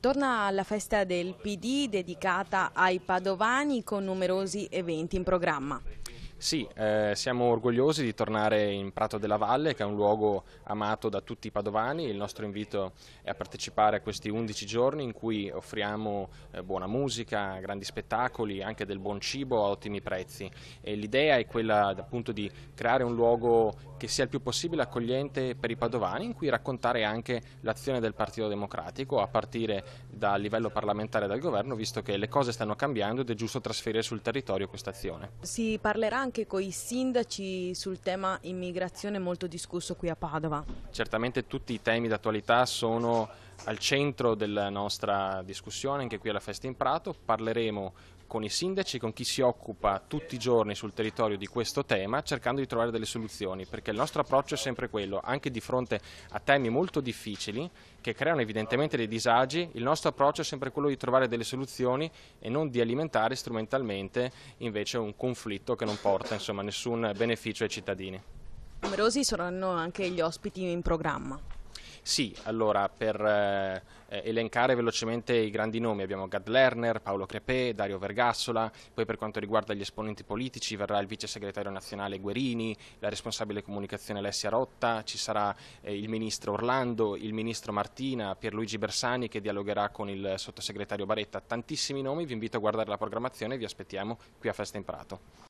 Torna alla festa del PD dedicata ai padovani con numerosi eventi in programma. Sì, eh, siamo orgogliosi di tornare in Prato della Valle che è un luogo amato da tutti i padovani, il nostro invito è a partecipare a questi 11 giorni in cui offriamo eh, buona musica, grandi spettacoli, anche del buon cibo a ottimi prezzi l'idea è quella appunto di creare un luogo che sia il più possibile accogliente per i padovani in cui raccontare anche l'azione del Partito Democratico a partire dal livello parlamentare e dal governo visto che le cose stanno cambiando ed è giusto trasferire sul territorio questa azione. Si parlerà anche con i sindaci sul tema immigrazione molto discusso qui a Padova. Certamente tutti i temi d'attualità sono al centro della nostra discussione, anche qui alla Festa in Prato, parleremo con i sindaci, con chi si occupa tutti i giorni sul territorio di questo tema, cercando di trovare delle soluzioni, perché il nostro approccio è sempre quello, anche di fronte a temi molto difficili, che creano evidentemente dei disagi, il nostro approccio è sempre quello di trovare delle soluzioni e non di alimentare strumentalmente invece un conflitto che non porta insomma, nessun beneficio ai cittadini. Numerosi saranno anche gli ospiti in programma. Sì, allora per eh, eh, elencare velocemente i grandi nomi abbiamo Gad Lerner, Paolo Crepè, Dario Vergassola, poi per quanto riguarda gli esponenti politici verrà il vice segretario nazionale Guerini, la responsabile comunicazione Alessia Rotta, ci sarà eh, il ministro Orlando, il ministro Martina, Pierluigi Bersani che dialogherà con il sottosegretario Baretta, tantissimi nomi, vi invito a guardare la programmazione e vi aspettiamo qui a Festa in Prato.